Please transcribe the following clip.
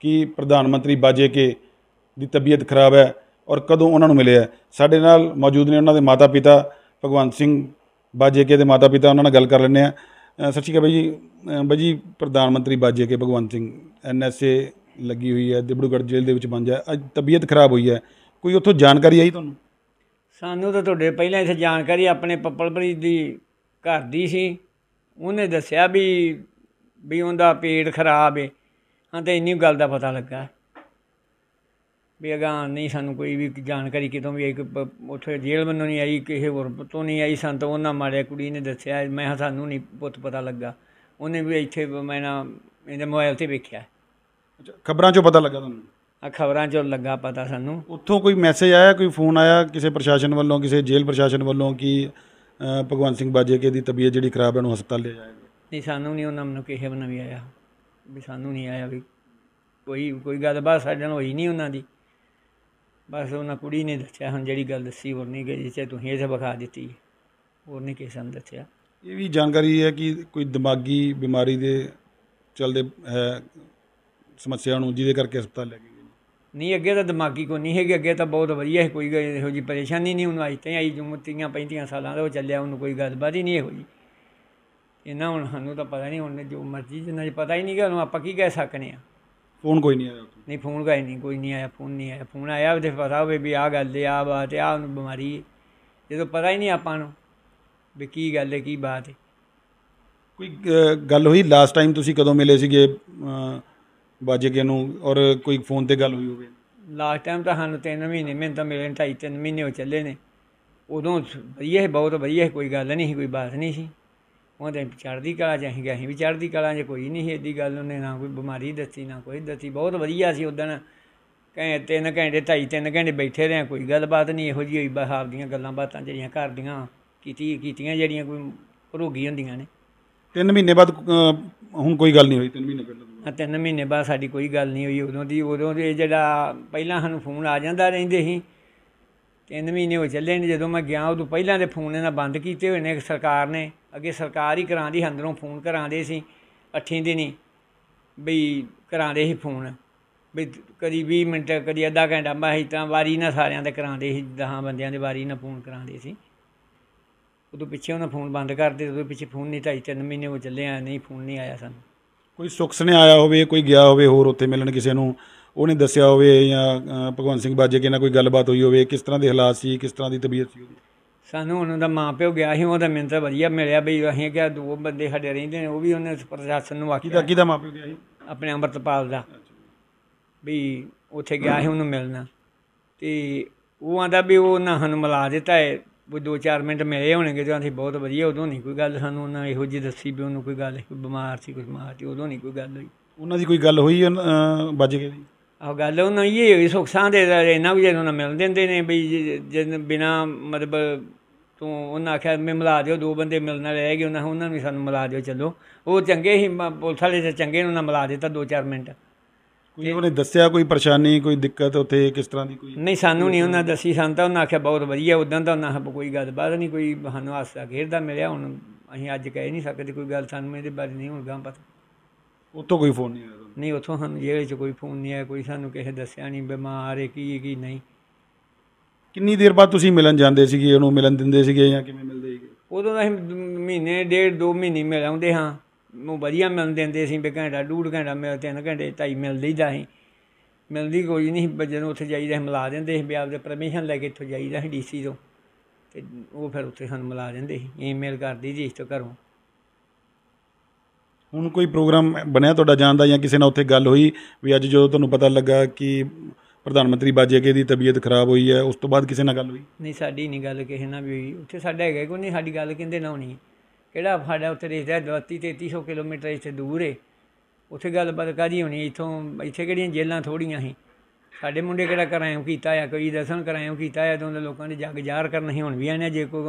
ਕਿ ਪ੍ਰਧਾਨ ਮੰਤਰੀ ਬਾਜੇ ਕੇ ਦੀ ਤਬੀਅਤ ਖਰਾਬ ਹੈ ਔਰ ਕਦੋਂ ਉਹਨਾਂ ਨੂੰ ਮਿਲਿਆ ਸਾਡੇ ਨਾਲ ਮੌਜੂਦ ਨੇ ਉਹਨਾਂ ਦੇ ਮਾਤਾ ਪਿਤਾ ਭਗਵੰਤ ਸਿੰਘ ਬਾਜੇ ਕੇ ਦੇ ਮਾਤਾ ਪਿਤਾ ਉਹਨਾਂ ਨਾਲ ਗੱਲ ਕਰ ਲੈਂਦੇ ਆ ਸਤਿ ਸ਼੍ਰੀ ਅਕਾਲ ਜੀ ਜੀ ਪ੍ਰਧਾਨ ਮੰਤਰੀ ਬਾਜੇ ਕੇ ਭਗਵੰਤ ਸਿੰਘ ਐਨਐਸਏ ਲੱਗੀ ਹੋਈ ਹੈ ਦਿਬੜੂਗੜ ਜੇਲ੍ਹ ਦੇ ਵਿੱਚ ਬੰਦ ਹੈ ਅੱਜ ਤਬੀਅਤ ਖਰਾਬ ਹੋਈ ਹੈ ਕੋਈ ਉੱਥੋਂ ਜਾਣਕਾਰੀ ਆਈ ਤੁਹਾਨੂੰ ਸਾਨੂੰ ਤਾਂ ਤੁਹਾਡੇ ਪਹਿਲਾਂ ਇੱਥੇ ਜਾਣਕਾਰੀ ਆਪਣੇ ਪੱਪਲਪਰੀ ਦੀ ਘਰ ਦੀ ਸੀ ਉਹਨੇ ਦੱਸਿਆ ਵੀ ਵੀ ਉਹਦਾ ਪੇਟ ਖਰਾਬ ਹੈ ਹਾਂ ਤੇ ਇੰਨੀ ਗੱਲ ਦਾ ਪਤਾ ਲੱਗਾ ਵੀ ਅਗਾ ਨਹੀਂ ਸਾਨੂੰ ਕੋਈ ਵੀ ਜਾਣਕਾਰੀ ਕਿਤੋਂ ਵੀ ਇੱਕ ਉੱਥੇ ਜੇਲ੍ਹ ਮੰਨੋਂ ਨਹੀਂ ਆਈ ਕਿਸੇ ਹੋਰ ਤੋਂ ਨਹੀਂ ਆਈ ਸੰਤ ਉਹਨਾਂ ਮਾਰਿਆ ਕੁੜੀ ਨੇ ਦੱਸਿਆ ਮੈਂ ਸਾਨੂੰ ਨਹੀਂ ਪੁੱਤ ਪਤਾ ਲੱਗਾ ਉਹਨੇ ਵੀ ਇੱਥੇ ਮੈਂ ਨਾ ਇਹਦੇ ਮੋਬਾਈਲ ਤੇ ਵੇਖਿਆ ਖਬਰਾਂ 'ਚੋਂ ਪਤਾ ਲੱਗਾ ਤੁਹਾਨੂੰ ਆ ਖਬਰਾਂ 'ਚੋਂ ਲੱਗਾ ਪਤਾ ਸਾਨੂੰ ਉੱਥੋਂ ਕੋਈ ਮੈਸੇਜ ਆਇਆ ਕੋਈ ਫੋਨ ਆਇਆ ਕਿਸੇ ਪ੍ਰਸ਼ਾਸਨ ਵੱਲੋਂ ਕਿਸੇ ਜੇਲ੍ਹ ਪ੍ਰਸ਼ਾਸਨ ਵੱਲੋਂ ਕਿ ਭਗਵੰਤ ਸਿੰਘ ਬਾਜੇ ਕੇ ਦੀ ਤਬੀਅਤ ਜਿਹੜੀ ਖਰਾਬ ਹੈ ਉਹਨੂੰ ਹਸਪਤਾਲ ਲਿਆ ਜਾਏਗਾ ਨਹੀਂ ਸਾਨੂੰ ਨਹੀਂ ਉਹਨਾਂ ਨੂੰ ਕਿਸੇ ਵੀ ਆਇਆ ਵੀ ਸਾਨੂੰ ਨਹੀਂ ਆਇਆ ਵੀ ਕੋਈ ਕੋਈ ਗੱਲਬਾਤ ਸਾਡੇ ਨਾਲ ਹੋਈ ਨਹੀਂ ਉਹਨਾਂ ਦੀ ਬਸ ਉਹਨਾਂ ਕੁੜੀ ਨੇ ਦੱਸਿਆ ਹੁਣ ਜਿਹੜੀ ਗੱਲ ਦੱਸੀ ਹੋਰ ਨਹੀਂ ਗਈ ਜਿੱਥੇ ਤੂੰ ਇਹ ਵਿਖਾ ਦਿੱਤੀ ਹੋਰ ਨਹੀਂ ਕਿਸੇ ਨੇ ਦੱਸਿਆ ਇਹ ਵੀ ਜਾਣਕਾਰੀ ਹੈ ਕਿ ਕੋਈ ਦਿਮਾਗੀ ਬਿਮਾਰੀ ਦੇ ਚੱਲਦੇ ਹੈ ਸਮੱਸਿਆ ਨੂੰ ਜਿਹਦੇ ਕਰਕੇ ਹਸਪਤਾਲ ਲੈ ਗਏ ਨਹੀਂ ਅੱਗੇ ਤਾਂ ਦਿਮਾਗੀ ਕੋ ਨਹੀਂ ਹੈਗੇ ਅੱਗੇ ਤਾਂ ਬਹੁਤ ਵਧੀਆ ਹੈ ਕੋਈ ਇਹੋ ਜੀ ਪਰੇਸ਼ਾਨੀ ਨਹੀਂ ਉਹਨੂੰ ਅਜੇ ਤਾਈਂ ਆਈ ਜੁਮਤੀਆਂ 30 35 ਸਾਲਾਂ ਦਾ ਉਹ ਚੱਲਿਆ ਉਹਨੂੰ ਕੋਈ ਗੱਲਬਾਤ ਹੀ ਨਹੀਂ ਹੋਈ ਇਹਨਾਂ ਹੁਣ ਸਾਨੂੰ ਤਾਂ ਪਤਾ ਨਹੀਂ ਹੁਣ ਜੋ ਮਰਜ਼ੀ ਜਿੰਨਾ ਜੀ ਪਤਾ ਹੀ ਨਹੀਂ ਕਿ ਉਹਨੂੰ ਆਪਾਂ ਕੀ ਕਹਿ ਸਕਨੇ ਆ ਫੋਨ ਕੋਈ ਨਹੀਂ ਆਇਆ ਨਹੀਂ ਫੋਨ ਕੋਈ ਨਹੀਂ ਕੋਈ ਨਹੀਂ ਆਇਆ ਫੋਨ ਨਹੀਂ ਆਇਆ ਫੋਨ ਆਇਆ ਉਹਦੇ ਪਤਾ ਹੋਵੇ ਵੀ ਆ ਗੱਲ ਆ ਬਾਤ ਆ ਉਹਨੂੰ ਬਿਮਾਰੀ ਹੈ ਜਦੋਂ ਪਤਾ ਹੀ ਨਹੀਂ ਆਪਾਂ ਨੂੰ ਵੀ ਕੀ ਗੱਲ ਹੈ ਕੀ ਬਾਤ ਹੈ ਕੋਈ ਗੱਲ ਹੋਈ ਲਾਸਟ ਟਾਈਮ ਤੁਸੀਂ ਕਦੋਂ ਮਿਲੇ ਸੀਗੇ ਬਾਜੇ ਕੇ ਨੂੰ ਔਰ ਕੋਈ ਫੋਨ ਤੇ ਗੱਲ ਹੋਈ ਹੋਵੇ ਲਾਸਟ ਟਾਈਮ ਤਾਂ ਸਾਨੂੰ ਤਿੰਨ ਮਹੀਨੇ ਮੈਂ ਤਾਂ ਮਿਲਣ ਢਾਈ ਤਿੰਨ ਮਹੀਨੇ ਹੋ ਚੱਲੇ ਨੇ ਉਦੋਂ ਵਧੀਆ ਬਹੁਤ ਵਧੀਆ ਕੋਈ ਗੱਲ ਨਹੀਂ ਸੀ ਕੋਈ ਬਾਤ ਨਹੀਂ ਸੀ ਉਹਦੇ ਚੜ੍ਹਦੀ ਕਲਾ 'ਚ ਅਸੀਂ ਗਏ ਅਸੀਂ ਵੀ ਚੜ੍ਹਦੀ ਕਲਾ 'ਚ ਕੋਈ ਨਹੀਂ ਇਹਦੀ ਗੱਲ ਉਹਨੇ ਨਾ ਕੋਈ ਬਿਮਾਰੀ ਦੱਸੀ ਨਾ ਕੋਈ ਦੱਸੀ ਬਹੁਤ ਵਧੀਆ ਸੀ ਉਦਣ ਕਹੇ ਤਿੰਨ ਘੰਟੇ ਢਾਈ ਤਿੰਨ ਘੰਟੇ ਬੈਠੇ ਰਹੇ ਕੋਈ ਗੱਲਬਾਤ ਨਹੀਂ ਇਹੋ ਜਿਹੀ ਹੋਈ ਬਸ ਦੀਆਂ ਗੱਲਾਂ ਬਾਤਾਂ ਜਿਹੜੀਆਂ ਘਰ ਦੀਆਂ ਕੀਤੀ ਕੀਤੀਆਂ ਜਿਹੜੀਆਂ ਕੋਈ ਰੋਗੀ ਹੁੰਦੀਆਂ ਨੇ ਤਿੰਨ ਮਹੀਨੇ ਬਾਅਦ ਹੁਣ ਕੋਈ ਗੱਲ ਨਹੀਂ ਹੋਈ ਤਿੰਨ ਮਹੀਨੇ ਪਹਿਲਾਂ ਤਿੰਨ ਮਹੀਨੇ ਬਾਅਦ ਸਾਡੀ ਕੋਈ ਗੱਲ ਨਹੀਂ ਹੋਈ ਉਦੋਂ ਦੀ ਉਦੋਂ ਦੇ ਜਿਹੜਾ ਪਹਿਲਾਂ ਸਾਨੂੰ ਫੋਨ ਆ ਜਾਂਦਾ ਰਹਿੰਦੇ ਸੀ ਤਿੰਨ ਮਹੀਨੇ ਹੋ ਚੱਲੇ ਨੇ ਜਦੋਂ ਮੈਂ ਗਿਆ ਉਦੋਂ ਪਹਿਲਾਂ ਦੇ ਫੋਨ ਇਹਨਾਂ ਬੰਦ ਕੀਤੇ ਹੋਏ ਨੇ ਸਰਕਾਰ ਨੇ ਅੱਗੇ ਸਰਕਾਰ ਹੀ ਕਰਾਂਦੀ ਅੰਦਰੋਂ ਫੋਨ ਕਰਾਂਦੇ ਸੀ ਅੱਠੀ ਦਿਨੀ ਬਈ ਕਰਾਂਦੇ ਸੀ ਫੋਨ ਬਈ ਕਦੀ 20 ਮਿੰਟ ਕਦੀ ਅੱਧਾ ਘੰਟਾ ਹੀ ਤਾਂ ਵਾਰੀ ਨਾ ਸਾਰਿਆਂ ਦੇ ਕਰਾਂਦੇ ਸੀ ਦਹਾਂ ਬੰਦਿਆਂ ਦੇ ਵਾਰੀ ਨਾ ਫੋਨ ਕਰਾਂਦੇ ਸੀ ਉਦੋਂ ਪਿੱਛੇ ਉਹਨਾਂ ਫੋਨ ਬੰਦ ਕਰਦੇ ਉਦੋਂ ਪਿੱਛੇ ਫੋਨ ਨਹੀਂ ਤਾਈ ਤਿੰਨ ਮਹੀਨੇ ਹੋ ਚੱਲੇ ਆ ਨਹੀਂ ਫੋਨ ਨਹੀਂ ਆਇਆ ਸਾਨੂੰ ਕੋਈ ਸੁਖਸ ਨੇ ਆਇਆ ਹੋਵੇ ਕੋਈ ਗਿਆ ਹੋਵੇ ਹੋਰ ਉੱਥੇ ਮਿਲਣ ਕਿਸੇ ਨੂੰ ਉਹਨੇ ਦੱਸਿਆ ਹੋਵੇ ਜਾਂ ਭਗਵੰਤ ਸਿੰਘ ਬਾਜੇ ਕੇ ਨਾਲ ਕੋਈ ਗੱਲਬਾਤ ਹੋਈ ਹੋਵੇ ਕਿਸ ਤਰ੍ਹਾਂ ਦੇ ਹਾਲਾਤ ਸੀ ਕਿਸ ਤਰ੍ਹਾਂ ਦੀ ਤਬੀਅਤ ਸੀ ਉਹਦੀ ਸਾਨੂੰ ਉਹਨਾਂ ਦਾ ਮਾਂ ਪਿਓ ਗਿਆ ਸੀ ਉਹਦਾ ਮਿੰਤਰ ਵਧੀਆ ਮਿਲਿਆ ਬਈ ਅਸੀਂ ਕਿਹਾ ਦੋ ਬੰਦੇ ਸਾਡੇ ਰਹਿੰਦੇ ਨੇ ਉਹ ਵੀ ਉਹਨੇ ਪ੍ਰਸ਼ਾਸਨ ਨੂੰ ਆਖਿਆ ਦਾ ਮਾਂ ਪਿਓ ਗਿਆ ਸੀ ਆਪਣੇ ਅੰਮ੍ਰਿਤਪਾਲ ਦਾ ਵੀ ਉੱਥੇ ਗਿਆ ਸੀ ਉਹਨੂੰ ਮਿਲਣਾ ਤੇ ਉਹ ਆਂਦਾ ਵੀ ਉਹ ਨਾ ਹਨ ਮਿਲਾ ਦਿੱਤਾ ਹੈ ਉਹ ਦੋ ਚਾਰ ਮਿੰਟ ਮਿਲੇ ਹੋਣਗੇ ਜਦੋਂ ਅਸੀਂ ਬਹੁਤ ਵਧੀਆ ਉਦੋਂ ਨਹੀਂ ਕੋਈ ਗੱਲ ਸਾਨੂੰ ਉਹਨਾਂ ਇਹੋ ਜਿਹੀ ਦੱਸੀ ਵੀ ਉਹਨੂੰ ਕੋਈ ਗੱਲ ਕੋਈ ਬਿਮਾਰ ਸੀ ਕੋਈ ਮਾਰ ਸੀ ਉਦੋਂ ਨਹੀਂ ਕੋਈ ਗੱਲ ਹੋਈ ਉਹਨਾਂ ਦੀ ਕੋਈ ਗੱਲ ਹੋਈ ਵੱਜ ਕੇ ਵੀ ਆਹ ਗੱਲ ਉਹਨਾਂ ਇਹ ਹੋਈ ਸੁੱਖ ਸਾਂਦੇ ਦਾ ਇਹਨਾਂ ਵੀ ਜਦੋਂ ਨਾ ਮਿਲ ਦਿੰਦੇ ਨੇ ਬਈ ਜਨ ਬਿਨਾ ਮਤਲਬ ਤੂੰ ਉਹਨਾਂ ਆਖਿਆ ਮੈਂ ਮਿਲਾ ਦਿਓ ਦੋ ਬੰਦੇ ਮਿਲਣ ਰਹਿ ਗਏ ਉਹਨਾਂ ਉਹਨਾਂ ਨੂੰ ਸਾਨੂੰ ਮਿਲਾ ਦਿਓ ਚਲੋ ਉਹ ਚੰਗੇ ਹੀ ਪੁਲਿਸ ਵਾਲੇ ਤੇ ਚੰਗੇ ਨੂੰ ਨਾ ਮਿਲਾ ਦਿੱਤਾ ਦੋ ਚਾਰ ਮਿੰਟ ਕੋਈ ਉਹਨੇ ਦੱਸਿਆ ਕੋਈ ਪਰੇਸ਼ਾਨੀ ਕੋਈ ਦਿੱਕਤ ਉੱਥੇ ਕਿਸ ਤਰ੍ਹਾਂ ਦੀ ਕੋਈ ਨਹੀਂ ਸਾਨੂੰ ਨਹੀਂ ਉਹਨਾਂ ਦੱਸੀ ਸਾਨੂੰ ਤਾਂ ਉਹਨਾਂ ਆਖਿਆ ਬਹੁਤ ਵਧੀਆ ਉਦੋਂ ਤਾਂ ਉਹਨਾਂ ਕੋਈ ਗੱਲਬਾਤ ਨਹੀਂ ਕੋਈ ਸਾਨੂੰ ਆਸਾ ਘੇਰਦਾ ਮਿਲਿਆ ਹੁਣ ਅਸੀਂ ਅੱਜ ਕਹਿ ਨਹੀਂ ਸਕਦੇ ਕੋਈ ਗੱਲ ਸਾਨੂੰ ਇਹਦੇ ਬਾਰੇ ਨਹੀਂ ਹੁਣ ਗਾਂ ਪਤਾ ਉੱਥੋਂ ਕੋਈ ਫੋਨ ਨਹੀਂ ਆਇਆ ਨਹੀਂ ਉੱਥੋਂ ਹਨ ਜੇਲ੍ਹ 'ਚ ਕੋਈ ਫੋਨ ਨਹੀਂ ਆਇਆ ਕੋਈ ਸਾਨੂੰ ਕਿਸੇ ਦੱਸਿਆ ਨਹੀਂ ਬਿਮਾਰ ਹੈ ਕੀ ਕੀ ਨਹੀਂ ਕਿੰਨੀ ਦੇਰ ਬਾਅਦ ਤੁਸੀਂ ਮਿਲਣ ਜਾਂਦੇ ਸੀਗੇ ਉਹਨੂੰ ਮਿਲਣ ਦਿੰਦੇ ਸੀਗੇ ਜਾਂ ਕਿਵੇਂ ਮਿਲਦੇ ਸੀਗੇ ਉਦੋਂ ਤਾਂ ਅਸੀਂ ਮਹੀਨੇ ਡੇਢ ਦੋ ਮਹੀਨੇ ਮਿਲ ਆਉਂਦੇ ਹਾਂ ਉਹ ਵਧੀਆ ਮਿਲ ਦਿੰਦੇ ਸੀ ਵੀ ਘੰਟਾ ਡੂੜ ਘੰਟਾ ਮਿਲ ਤਿੰਨ ਘੰਟੇ ਢਾਈ ਮਿਲ ਲਈਦਾ ਸੀ ਮਿਲਦੀ ਕੋਈ ਨਹੀਂ ਸੀ, ਉੱਥੇ ਜਾਈਦਾ ਸੀ ਮਿਲਾ ਦਿੰਦੇ ਸੀ ਵੀ ਆਪਦੇ ਪਰਮਿਸ਼ਨ ਲੈ ਕੇ ਇੱਥੋਂ ਜਾਈਦਾ ਸੀ ਡੀਸੀ ਤੋਂ ਤੇ ਉਹ ਫਿਰ ਉੱਥੇ ਸਾਨੂੰ ਮਿਲਾ ਦਿੰਦੇ ਸੀ ਈਮੇਲ ਕਰਦੀ ਜੀ ਇਸ ਤੋਂ ਘਰੋਂ ਹੁਣ ਕੋਈ ਪ੍ਰੋਗਰਾਮ ਬਣਿਆ ਤੁਹਾਡਾ ਜਾਣ ਦਾ ਜਾਂ ਕਿਸੇ ਨਾਲ ਉੱਥੇ ਗੱਲ ਹੋਈ ਵੀ ਅੱਜ ਜਦੋਂ ਤੁਹਾਨੂੰ ਪਤਾ ਲੱਗਾ ਕਿ ਪ੍ਰਧਾਨ ਮੰਤਰੀ ਬਾਜੇਕੇ ਦੀ ਤਬੀਅਤ ਖਰਾਬ ਹੋਈ ਹੈ ਉਸ ਤੋਂ ਬਾਅਦ ਕਿਸੇ ਨਾਲ ਗੱਲ ਹੋਈ ਨਹੀਂ ਸਾਡੀ ਨਹੀਂ ਗੱਲ ਕਿਸੇ ਨਾਲ ਵੀ ਉੱਥੇ ਸਾਡਾ ਹੈਗਾ ਕੋਈ ਨਹੀਂ ਸਾਡੀ ਗੱਲ ਕਹਿੰਦੇ ਨਾ ਹੋਣੀ ਕਿਹੜਾ ਸਾਡਾ ਉੱਥੇ ਰਿਸ਼ਤਾ ਤੇ 3300 ਕਿਲੋਮੀਟਰ ਇੱਥੇ ਦੂਰ ਹੈ ਉੱਥੇ ਗੱਲਬਾਤ ਕਾਦੀ ਹੋਣੀ ਇੱਥੋਂ ਇੱਥੇ ਕਿਹੜੀਆਂ ਜੇਲਾਂ ਥੋੜੀਆਂ ਸੀ ਸਾਡੇ ਮੁੰਡੇ ਕਿਹੜਾ ਕਰਾਇਓ ਕੀਤਾ ਆ ਕੋਈ ਦਸਨ ਕਰਾਇਓ ਕੀਤਾ ਆ ਦੋਨੇ ਲੋਕਾਂ ਨੇ ਜੱਗ ਕਰਨ ਹੀ ਹੁਣ ਵੀ ਆਣਿਆ ਜੇ ਕੋ